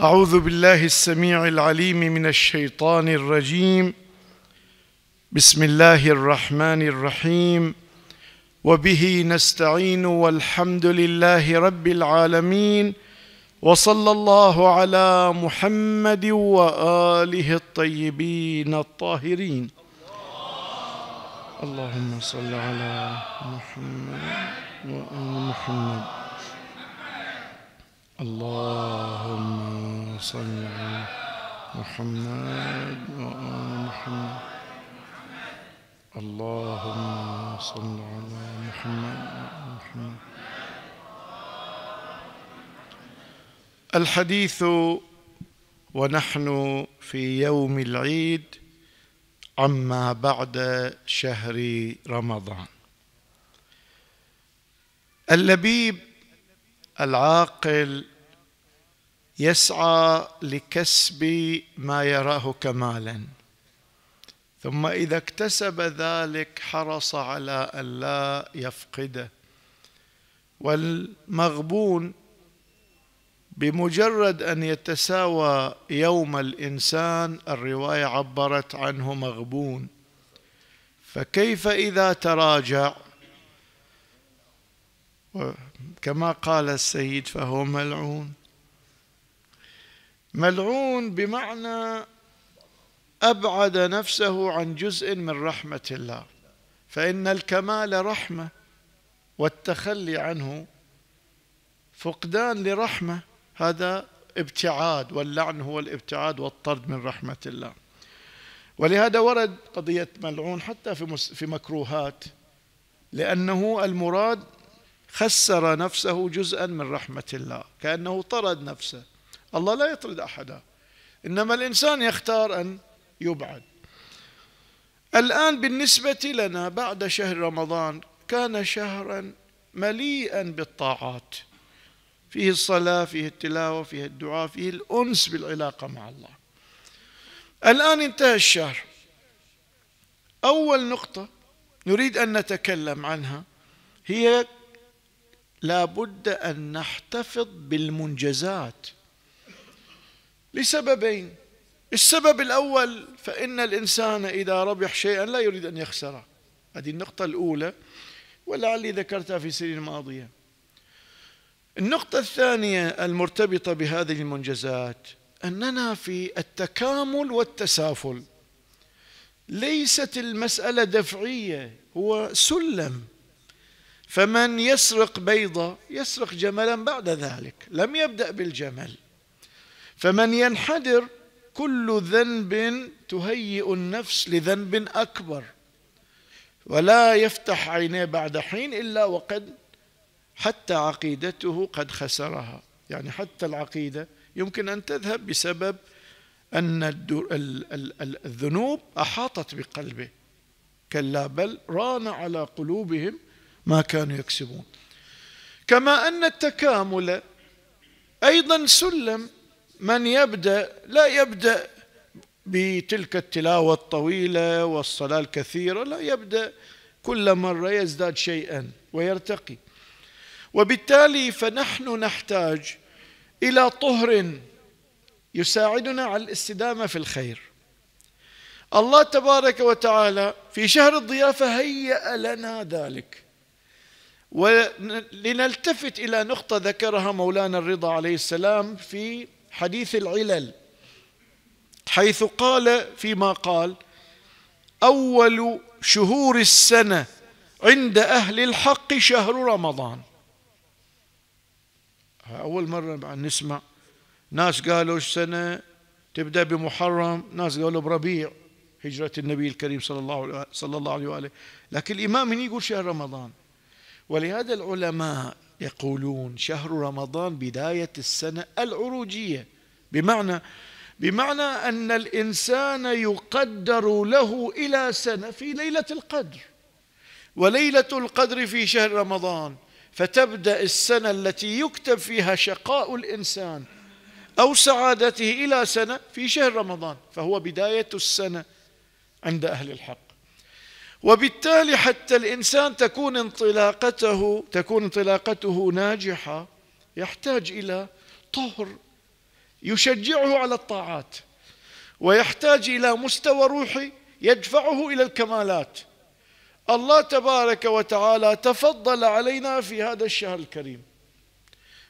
أعوذ بالله السميع العليم من الشيطان الرجيم بسم الله الرحمن الرحيم وبه نستعين والحمد لله رب العالمين وصلى الله على محمد وآله الطيبين الطاهرين اللهم صل على محمد وآل محمد اللهم صل على محمد وآل محمد اللهم صل على محمد وآل محمد الحديث ونحن في يوم العيد عما بعد شهر رمضان اللبيب العاقل يسعى لكسب ما يراه كمالا ثم اذا اكتسب ذلك حرص على ان لا يفقده والمغبون بمجرد ان يتساوى يوم الانسان الروايه عبرت عنه مغبون فكيف اذا تراجع كما قال السيد فهو ملعون ملعون بمعنى أبعد نفسه عن جزء من رحمة الله فإن الكمال رحمة والتخلي عنه فقدان لرحمة هذا ابتعاد واللعن هو الابتعاد والطرد من رحمة الله ولهذا ورد قضية ملعون حتى في في مكروهات لأنه المراد خسر نفسه جزءا من رحمة الله كأنه طرد نفسه الله لا يطرد احدا انما الانسان يختار ان يبعد الان بالنسبه لنا بعد شهر رمضان كان شهرا مليئا بالطاعات فيه الصلاه فيه التلاوه فيه الدعاء فيه الانس بالعلاقه مع الله الان انتهى الشهر اول نقطه نريد ان نتكلم عنها هي لابد ان نحتفظ بالمنجزات لسببين السبب الأول فإن الإنسان إذا ربح شيئا لا يريد أن يخسره هذه النقطة الأولى ولعلي ذكرتها في سنين ماضية النقطة الثانية المرتبطة بهذه المنجزات أننا في التكامل والتسافل ليست المسألة دفعية هو سلم فمن يسرق بيضة يسرق جملا بعد ذلك لم يبدأ بالجمل فمن ينحدر كل ذنب تهيئ النفس لذنب اكبر ولا يفتح عينيه بعد حين الا وقد حتى عقيدته قد خسرها يعني حتى العقيده يمكن ان تذهب بسبب ان الذنوب احاطت بقلبه كلا بل ران على قلوبهم ما كانوا يكسبون كما ان التكامل ايضا سلم من يبدأ لا يبدأ بتلك التلاوة الطويلة والصلاة الكثيرة لا يبدأ كل مرة يزداد شيئا ويرتقي وبالتالي فنحن نحتاج إلى طهر يساعدنا على الاستدامة في الخير الله تبارك وتعالى في شهر الضيافة هيأ لنا ذلك ولنلتفت إلى نقطة ذكرها مولانا الرضا عليه السلام في حديث العلل حيث قال فيما قال أول شهور السنة عند أهل الحق شهر رمضان أول مرة نسمع ناس قالوا السنة تبدأ بمحرم ناس قالوا بربيع هجرة النبي الكريم صلى الله صلى الله عليه وآله لكن الإمام هنا يقول شهر رمضان ولهذا العلماء يقولون شهر رمضان بداية السنة العروجية بمعنى بمعنى أن الإنسان يقدر له إلى سنة في ليلة القدر وليلة القدر في شهر رمضان فتبدأ السنة التي يكتب فيها شقاء الإنسان أو سعادته إلى سنة في شهر رمضان فهو بداية السنة عند أهل الحق وبالتالي حتى الإنسان تكون انطلاقته تكون انطلاقته ناجحة يحتاج إلى طهر يشجعه على الطاعات ويحتاج إلى مستوى روحي يدفعه إلى الكمالات الله تبارك وتعالى تفضل علينا في هذا الشهر الكريم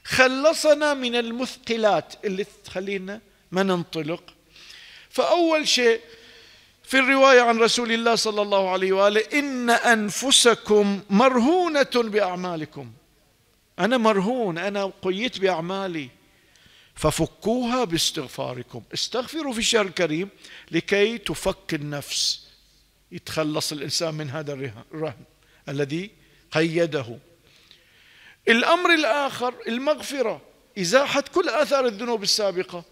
خلصنا من المثقلات اللي تخلينا ما ننطلق فأول شيء في الرواية عن رسول الله صلى الله عليه وآله إن أنفسكم مرهونة بأعمالكم أنا مرهون أنا قيت بأعمالي ففكوها باستغفاركم استغفروا في الشهر الكريم لكي تفك النفس يتخلص الإنسان من هذا الرهن الذي قيده الأمر الآخر المغفرة إزاحة كل آثار الذنوب السابقة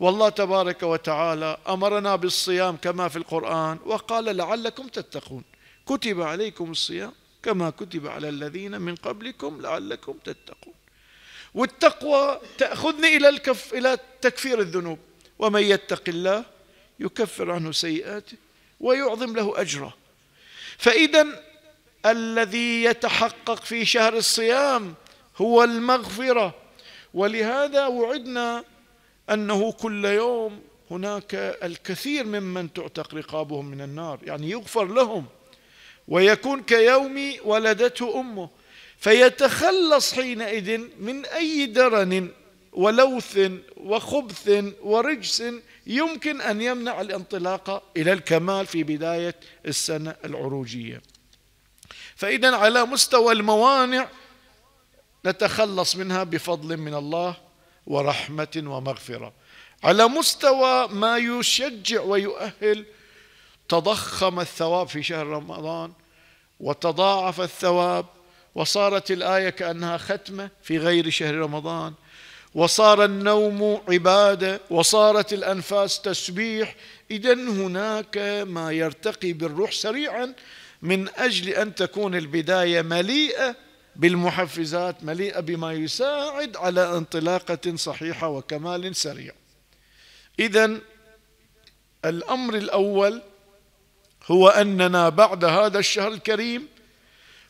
والله تبارك وتعالى امرنا بالصيام كما في القران وقال لعلكم تتقون كتب عليكم الصيام كما كتب على الذين من قبلكم لعلكم تتقون والتقوى تاخذني الى الكف الى تكفير الذنوب ومن يتق الله يكفر عنه سيئاته ويعظم له اجره فاذا الذي يتحقق في شهر الصيام هو المغفره ولهذا وعدنا أنه كل يوم هناك الكثير ممن تعتق رقابهم من النار يعني يغفر لهم ويكون كيوم ولدته أمه فيتخلص حينئذ من أي درن ولوث وخبث ورجس يمكن أن يمنع الانطلاق إلى الكمال في بداية السنة العروجية فإذا على مستوى الموانع نتخلص منها بفضل من الله ورحمة ومغفرة على مستوى ما يشجع ويؤهل تضخم الثواب في شهر رمضان وتضاعف الثواب وصارت الآية كأنها ختمة في غير شهر رمضان وصار النوم عبادة وصارت الأنفاس تسبيح إذا هناك ما يرتقي بالروح سريعا من أجل أن تكون البداية مليئة بالمحفزات مليئة بما يساعد على انطلاقة صحيحة وكمال سريع إذا الأمر الأول هو أننا بعد هذا الشهر الكريم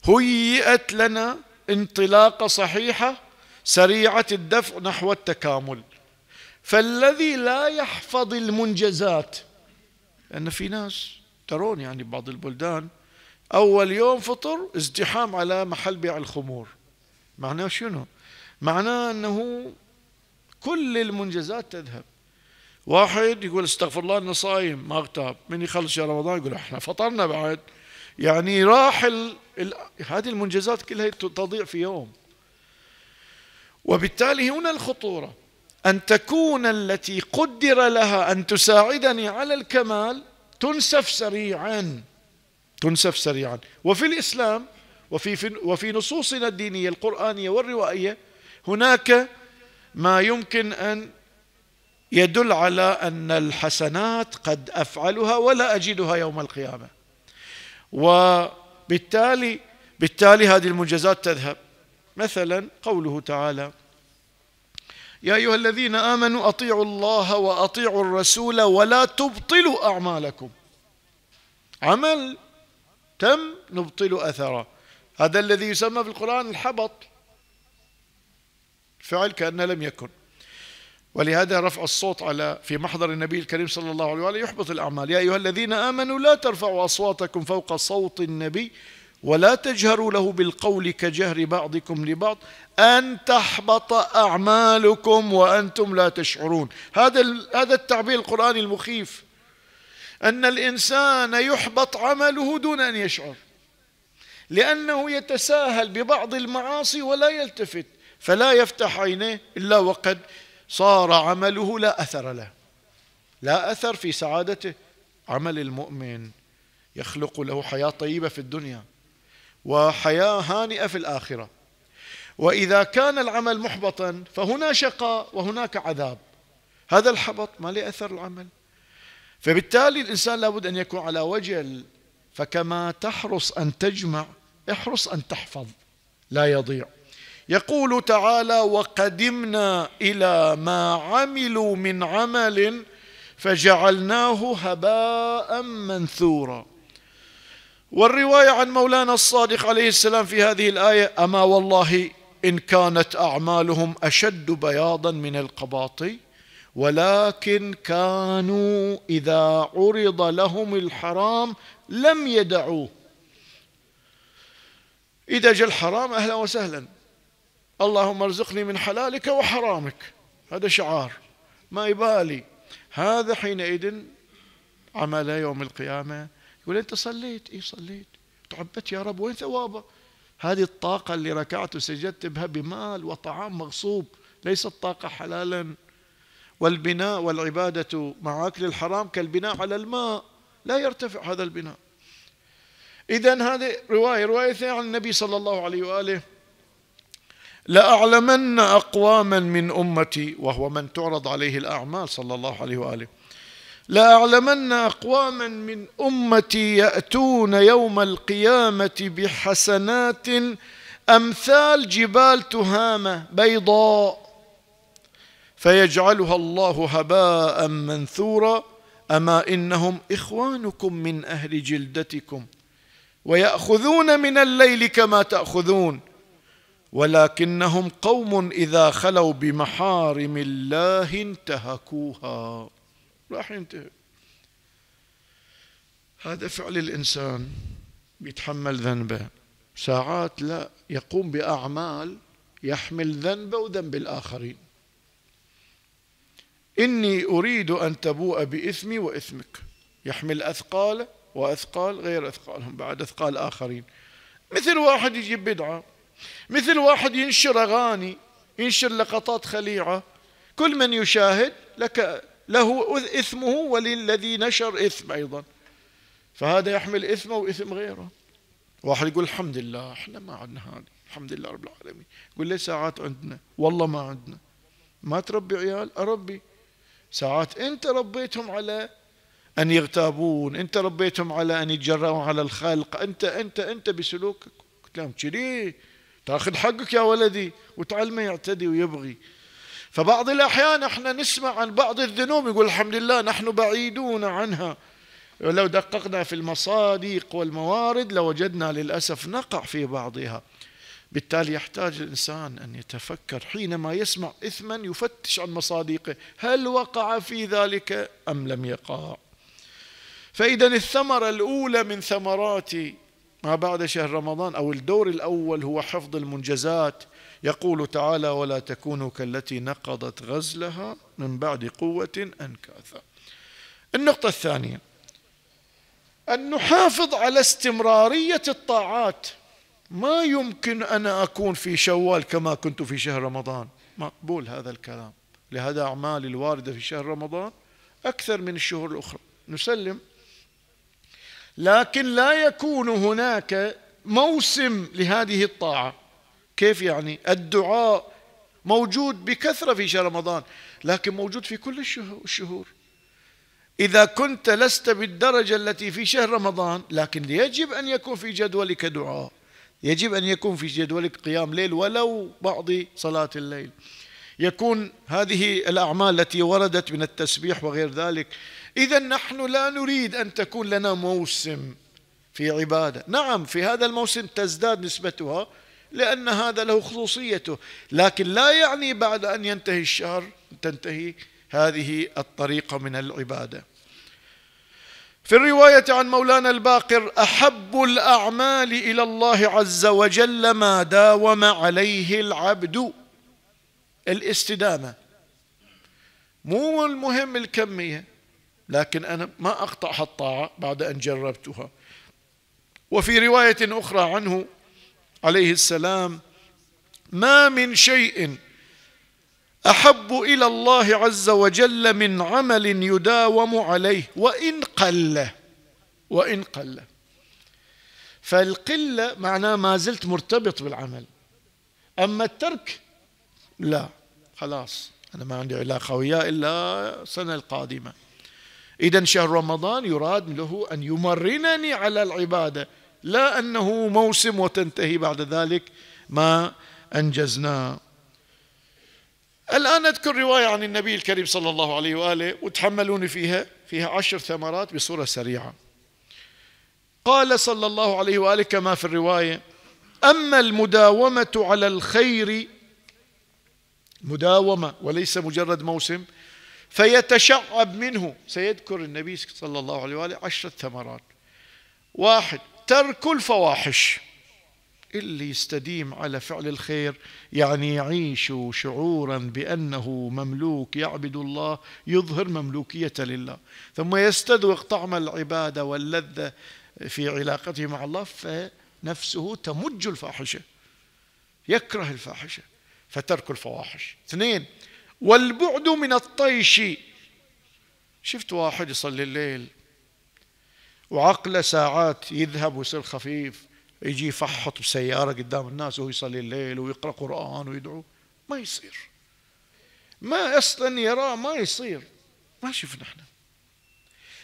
هيئت لنا انطلاقة صحيحة سريعة الدفع نحو التكامل فالذي لا يحفظ المنجزات لأن في ناس ترون يعني بعض البلدان أول يوم فطر ازدحام على محل بيع الخمور معناه شنو معناه أنه كل المنجزات تذهب واحد يقول استغفر الله أنه صايم ما اغتاب من يخلص شهر رمضان يقول احنا فطرنا بعد يعني راح ال... ال... هذه المنجزات كلها تضيع في يوم وبالتالي هنا الخطورة أن تكون التي قدر لها أن تساعدني على الكمال تنسف سريعاً تنسف سريعا وفي الإسلام وفي, في وفي نصوصنا الدينية القرآنية والروائية هناك ما يمكن أن يدل على أن الحسنات قد أفعلها ولا أجدها يوم القيامة وبالتالي بالتالي هذه المنجزات تذهب مثلا قوله تعالى يا أيها الذين آمنوا أطيعوا الله وأطيعوا الرسول ولا تبطلوا أعمالكم عمل تم نبطل أثره هذا الذي يسمى في القرآن الحبط فعل كأن لم يكن ولهذا رفع الصوت على في محضر النبي الكريم صلى الله عليه وسلم يحبط الأعمال يا أيها الذين آمنوا لا ترفعوا أصواتكم فوق صوت النبي ولا تجهروا له بالقول كجهر بعضكم لبعض أن تحبط أعمالكم وأنتم لا تشعرون هذا هذا التعبير القرآني المخيف أن الإنسان يحبط عمله دون أن يشعر لأنه يتساهل ببعض المعاصي ولا يلتفت فلا يفتح عينيه إلا وقد صار عمله لا أثر له لا أثر في سعادته عمل المؤمن يخلق له حياة طيبة في الدنيا وحياة هانئة في الآخرة وإذا كان العمل محبطا فهنا شقاء وهناك عذاب هذا الحبط ما له أثر العمل فبالتالي الإنسان لابد أن يكون على وجل فكما تحرص أن تجمع احرص أن تحفظ لا يضيع يقول تعالى وقدمنا إلى ما عملوا من عمل فجعلناه هباء منثورا والرواية عن مولانا الصادق عليه السلام في هذه الآية أما والله إن كانت أعمالهم أشد بياضا من القباطي ولكن كانوا اذا عرض لهم الحرام لم يدعوه اذا جاء الحرام اهلا وسهلا اللهم ارزقني من حلالك وحرامك هذا شعار ما يبالي هذا حينئذ عمل يوم القيامه يقول انت صليت اي صليت تعبت يا رب وين ثوابه هذه الطاقة اللي ركعت وسجدت بها بمال وطعام مغصوب ليست طاقة حلالا والبناء والعبادة مع أكل الحرام كالبناء على الماء لا يرتفع هذا البناء إذا هذه رواية رواية عن النبي صلى الله عليه وآله لأعلمن أقواما من أمتي وهو من تعرض عليه الأعمال صلى الله عليه وآله لأعلمن أقواما من أمتي يأتون يوم القيامة بحسنات أمثال جبال تهامة بيضاء فيجعلها الله هباء منثورا أما إنهم إخوانكم من أهل جلدتكم ويأخذون من الليل كما تأخذون ولكنهم قوم إذا خلوا بمحارم الله انتهكوها راح ينتهي هذا فعل الإنسان بيتحمل ذنبه ساعات لا يقوم بأعمال يحمل ذنبه وذنب الآخرين إني أريد أن تبوء بإثمي وإثمك يحمل أثقال وأثقال غير أثقالهم بعد أثقال آخرين مثل واحد يجيب بدعة مثل واحد ينشر أغاني ينشر لقطات خليعة كل من يشاهد لك له إثمه وللذي نشر إثم أيضا فهذا يحمل إثمه وإثم غيره واحد يقول الحمد لله احنا ما عندنا هذه الحمد لله رب العالمين يقول لي ساعات عندنا والله ما عندنا ما تربي عيال أربي ساعات أنت ربيتهم على أن يغتابون أنت ربيتهم على أن يتجرؤوا على الخلق أنت أنت أنت بسلوكك قلت لهم كذي تاخذ حقك يا ولدي وتعلمه يعتدي ويبغي فبعض الأحيان احنا نسمع عن بعض الذنوب يقول الحمد لله نحن بعيدون عنها ولو دققنا في المصادق والموارد لوجدنا للأسف نقع في بعضها بالتالي يحتاج الإنسان أن يتفكر حينما يسمع إثما يفتش عن مصادقه هل وقع في ذلك أم لم يقع فإذا الثمرة الأولى من ثمرات ما بعد شهر رمضان أو الدور الأول هو حفظ المنجزات يقول تعالى ولا تكونوا كالتي نقضت غزلها من بعد قوة أنكاثا النقطة الثانية أن نحافظ على استمرارية الطاعات ما يمكن أنا أكون في شوال كما كنت في شهر رمضان مقبول هذا الكلام لهذا أعمال الواردة في شهر رمضان أكثر من الشهور الأخرى نسلم لكن لا يكون هناك موسم لهذه الطاعة كيف يعني الدعاء موجود بكثرة في شهر رمضان لكن موجود في كل الشهور إذا كنت لست بالدرجة التي في شهر رمضان لكن يجب أن يكون في جدولك دعاء يجب أن يكون في جدولك قيام ليل ولو بعض صلاة الليل يكون هذه الأعمال التي وردت من التسبيح وغير ذلك إذا نحن لا نريد أن تكون لنا موسم في عبادة نعم في هذا الموسم تزداد نسبتها لأن هذا له خصوصيته لكن لا يعني بعد أن ينتهي الشهر تنتهي هذه الطريقة من العبادة في الرواية عن مولانا الباقر أحب الأعمال إلى الله عز وجل ما داوم عليه العبد الاستدامة مو المهم الكمية لكن أنا ما أقطع الطاعة بعد أن جربتها وفي رواية أخرى عنه عليه السلام ما من شيء احب الى الله عز وجل من عمل يداوم عليه وان قل وان قل فالقله معناه ما زلت مرتبط بالعمل اما الترك لا خلاص انا ما عندي علاقه وياه الا السنه القادمه اذا شهر رمضان يراد له ان يمرنني على العباده لا انه موسم وتنتهي بعد ذلك ما انجزناه الآن أذكر رواية عن النبي الكريم صلى الله عليه وآله وتحملوني فيها فيها عشر ثمرات بصورة سريعة قال صلى الله عليه وآله كما في الرواية أما المداومة على الخير مداومة وليس مجرد موسم فيتشعب منه سيذكر النبي صلى الله عليه وآله عشرة ثمرات واحد ترك الفواحش اللي يستديم على فعل الخير يعني يعيش شعورا بأنه مملوك يعبد الله يظهر مملوكية لله ثم يستذوق طعم العبادة واللذة في علاقته مع الله فنفسه تمج الفاحشة يكره الفاحشة فترك الفواحش اثنين والبعد من الطيش شفت واحد يصلي الليل وعقله ساعات يذهب ويصير خفيف يجي يفحط بسيارة قدام الناس وهو يصلي الليل ويقرأ قرآن ويدعو ما يصير ما أصلا يراه ما يصير ما شفنا احنا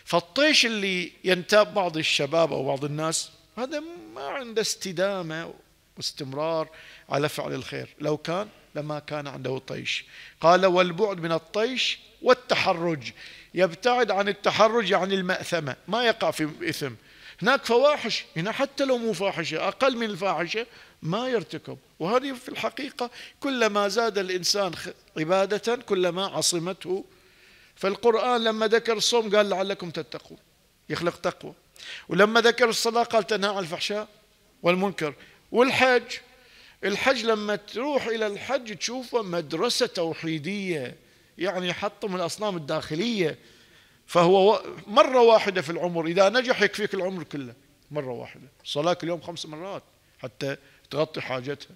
فالطيش اللي ينتاب بعض الشباب أو بعض الناس هذا ما عنده استدامة واستمرار على فعل الخير لو كان لما كان عنده طيش قال والبعد من الطيش والتحرج يبتعد عن التحرج يعني المأثمة ما يقع في إثم هناك فواحش هنا حتى لو مو فاحشة أقل من الفاحشة ما يرتكب وهذه في الحقيقة كلما زاد الإنسان عبادة كلما عصمته فالقرآن لما ذكر الصوم قال لعلكم تتقون يخلق تقوى ولما ذكر الصلاة قال تنهى عن الفحشاء والمنكر والحج الحج لما تروح إلى الحج تشوفه مدرسة توحيدية يعني حطم الأصنام الداخلية فهو مرة واحدة في العمر إذا نجح يكفيك العمر كله مرة واحدة صلاة كل يوم خمس مرات حتى تغطي حاجتها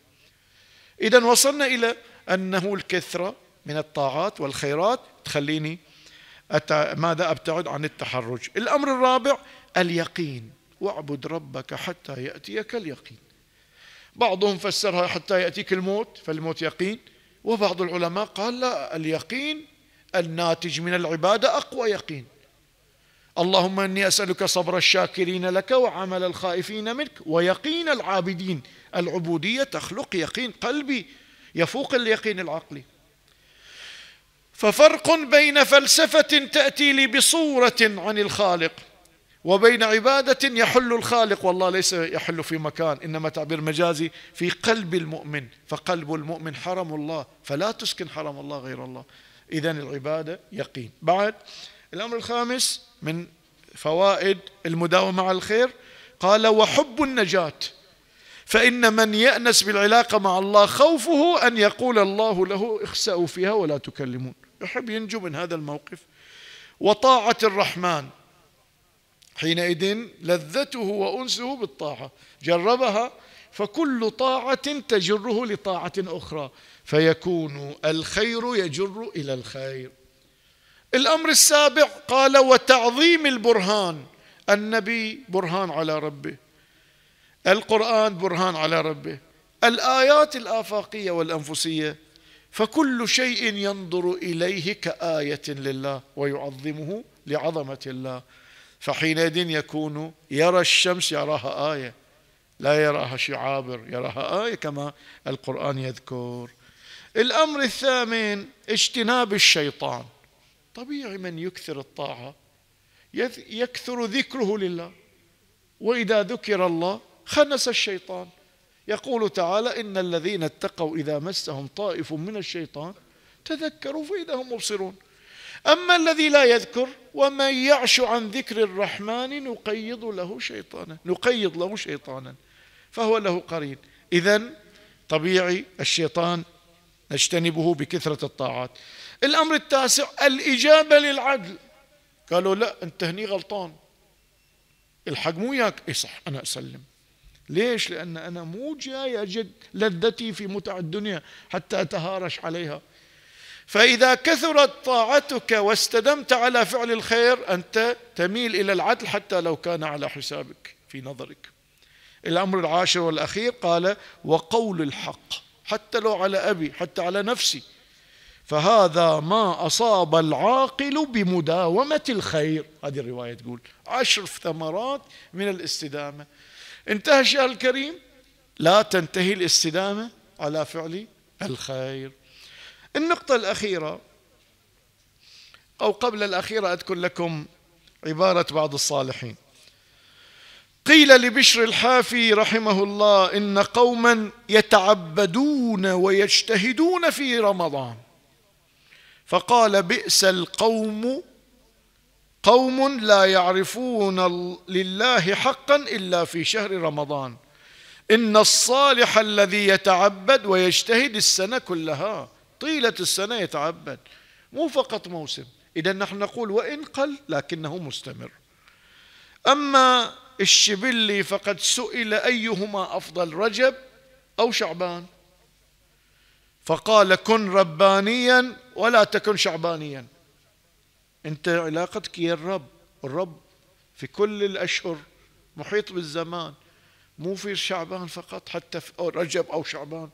إذا وصلنا إلى أنه الكثرة من الطاعات والخيرات تخليني أتع... ماذا أبتعد عن التحرج الأمر الرابع اليقين واعبد ربك حتى يأتيك اليقين بعضهم فسرها حتى يأتيك الموت فالموت يقين وبعض العلماء قال لا اليقين الناتج من العبادة أقوى يقين اللهم إني أسألك صبر الشاكرين لك وعمل الخائفين منك ويقين العابدين العبودية تخلق يقين قلبي يفوق اليقين العقلي ففرق بين فلسفة تأتي لي بصورة عن الخالق وبين عبادة يحل الخالق والله ليس يحل في مكان إنما تعبير مجازي في قلب المؤمن فقلب المؤمن حرم الله فلا تسكن حرم الله غير الله إذا العبادة يقين بعد الأمر الخامس من فوائد المداومة على الخير قال وحب النجاة فإن من يأنس بالعلاقة مع الله خوفه أن يقول الله له اخسأوا فيها ولا تكلمون يحب ينجو من هذا الموقف وطاعة الرحمن حينئذ لذته وأنسه بالطاعة جربها فكل طاعة تجره لطاعة أخرى فيكون الخير يجر إلى الخير الأمر السابع قال وتعظيم البرهان النبي برهان على ربه القرآن برهان على ربه الآيات الآفاقية والأنفسية فكل شيء ينظر إليه كآية لله ويعظمه لعظمة الله فحينئذ يكون يرى الشمس يراها آية لا يراها شيء عابر يراها آية كما القرآن يذكر الأمر الثامن اجتناب الشيطان طبيعي من يكثر الطاعة يكثر ذكره لله وإذا ذكر الله خنس الشيطان يقول تعالى إن الذين اتقوا إذا مسهم طائف من الشيطان تذكروا فإذا هم مبصرون أما الذي لا يذكر ومن يعش عن ذكر الرحمن نقيض له شيطانا نقيض له شيطانا فهو له قرين إذا طبيعي الشيطان نجتنبه بكثرة الطاعات الأمر التاسع الإجابة للعدل قالوا لا أنت هني غلطان الحق مو ياك إيه صح أنا أسلم ليش لأن أنا مو جاي أجد لذتي في متع الدنيا حتى أتهارش عليها فإذا كثرت طاعتك واستدمت على فعل الخير أنت تميل إلى العدل حتى لو كان على حسابك في نظرك الأمر العاشر والأخير قال وقول الحق حتى لو على أبي حتى على نفسي فهذا ما أصاب العاقل بمداومة الخير هذه الرواية تقول عشر ثمرات من الاستدامة انتهى الشهر الكريم لا تنتهي الاستدامة على فعل الخير النقطة الأخيرة أو قبل الأخيرة أذكر لكم عبارة بعض الصالحين قيل لبشر الحافي رحمه الله إن قوما يتعبدون ويجتهدون في رمضان فقال بئس القوم قوم لا يعرفون لله حقا إلا في شهر رمضان إن الصالح الذي يتعبد ويجتهد السنة كلها طيلة السنة يتعبد مو فقط موسم إذا نحن نقول وإن قل لكنه مستمر أما الشبلي فقد سئل أيهما أفضل رجب أو شعبان فقال كن ربانيا ولا تكن شعبانيا أنت علاقتك يا الرب الرب في كل الأشهر محيط بالزمان مو في شعبان فقط حتى في رجب أو شعبان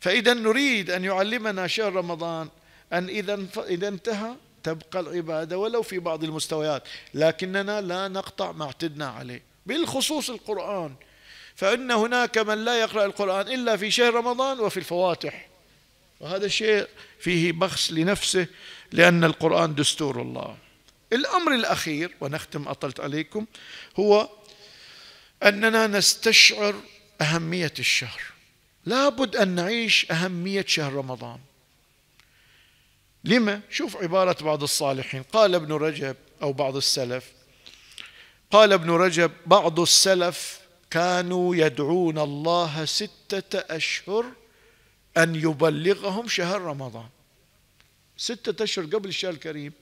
فإذا نريد أن يعلمنا شهر رمضان أن إذا إذا انتهى تبقى العبادة ولو في بعض المستويات لكننا لا نقطع ما اعتدنا عليه بالخصوص القرآن فإن هناك من لا يقرأ القرآن إلا في شهر رمضان وفي الفواتح وهذا الشيء فيه بخس لنفسه لأن القرآن دستور الله الأمر الأخير ونختم أطلت عليكم هو أننا نستشعر أهمية الشهر لابد أن نعيش أهمية شهر رمضان لما؟ شوف عبارة بعض الصالحين قال ابن رجب أو بعض السلف قال ابن رجب بعض السلف كانوا يدعون الله ستة أشهر أن يبلغهم شهر رمضان ستة أشهر قبل الشهر الكريم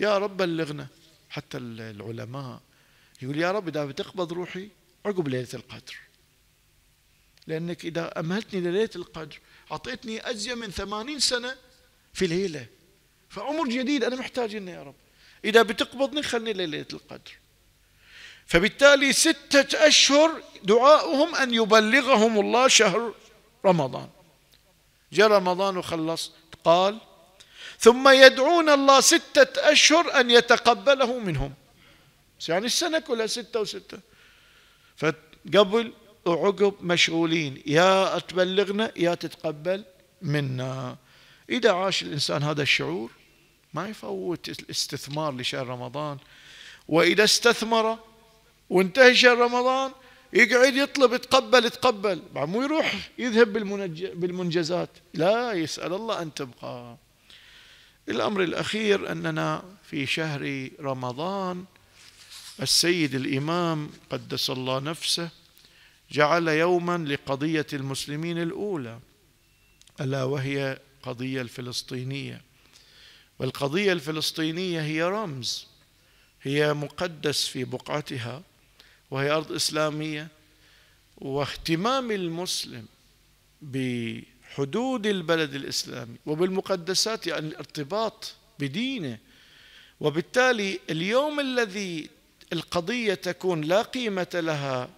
يا رب بلغنا حتى العلماء يقول يا رب إذا بتقبض روحي عقب ليلة القدر لأنك إذا أمهلتني لليلة القدر أعطيتني أزيا من ثمانين سنة في ليلة فعمر جديد أنا محتاج إنه يا رب إذا بتقبضني خلني ليلة القدر فبالتالي ستة أشهر دعاؤهم أن يبلغهم الله شهر رمضان جاء رمضان وخلص قال ثم يدعون الله ستة أشهر أن يتقبله منهم يعني السنة كلها ستة وستة فقبل وعقب مشغولين يا تبلغنا يا تتقبل منا إذا عاش الإنسان هذا الشعور ما يفوت الاستثمار لشهر رمضان وإذا استثمر وانتهى شهر رمضان يقعد يطلب تقبل تقبل بعد مو يروح يذهب بالمنجزات لا يسأل الله أن تبقى الأمر الأخير أننا في شهر رمضان السيد الإمام قدس الله نفسه جعل يوما لقضية المسلمين الأولى ألا وهي قضية الفلسطينية والقضية الفلسطينية هي رمز هي مقدس في بقعتها وهي أرض إسلامية واهتمام المسلم بحدود البلد الإسلامي وبالمقدسات يعني الارتباط بدينه وبالتالي اليوم الذي القضية تكون لا قيمة لها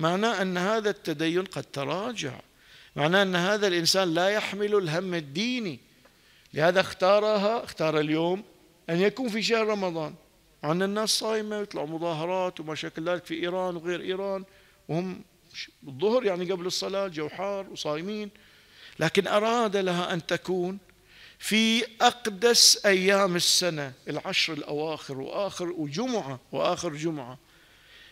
معناه أن هذا التدين قد تراجع معناه أن هذا الإنسان لا يحمل الهم الديني لهذا اختارها اختار اليوم أن يكون في شهر رمضان عن الناس صايمة ويطلعوا مظاهرات وما شكل ذلك في إيران وغير إيران وهم الظهر يعني قبل الصلاة جوحار وصايمين لكن أراد لها أن تكون في أقدس أيام السنة العشر الأواخر وآخر وجمعة وآخر جمعة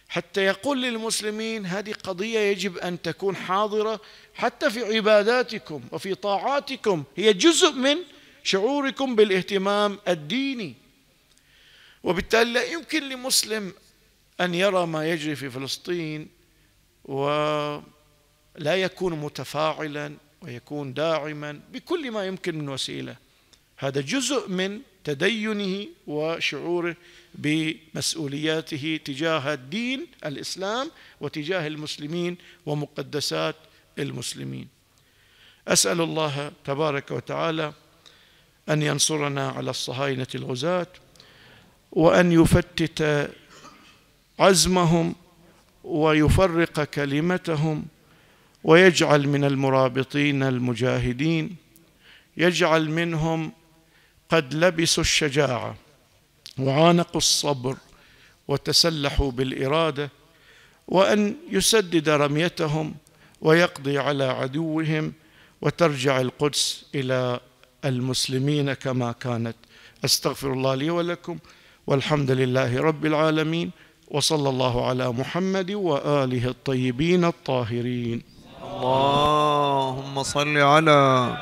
حتى يقول للمسلمين هذه قضية يجب أن تكون حاضرة حتى في عباداتكم وفي طاعاتكم هي جزء من شعوركم بالاهتمام الديني وبالتالي لا يمكن لمسلم أن يرى ما يجري في فلسطين ولا يكون متفاعلا ويكون داعما بكل ما يمكن من وسيلة هذا جزء من تدينه وشعوره بمسؤولياته تجاه الدين الإسلام وتجاه المسلمين ومقدسات المسلمين أسأل الله تبارك وتعالى أن ينصرنا على الصهاينة الغزاة وأن يفتت عزمهم ويفرق كلمتهم ويجعل من المرابطين المجاهدين يجعل منهم قد لبسوا الشجاعه وعانقوا الصبر وتسلحوا بالاراده وان يسدد رميتهم ويقضي على عدوهم وترجع القدس الى المسلمين كما كانت استغفر الله لي ولكم والحمد لله رب العالمين وصلى الله على محمد واله الطيبين الطاهرين اللهم صل على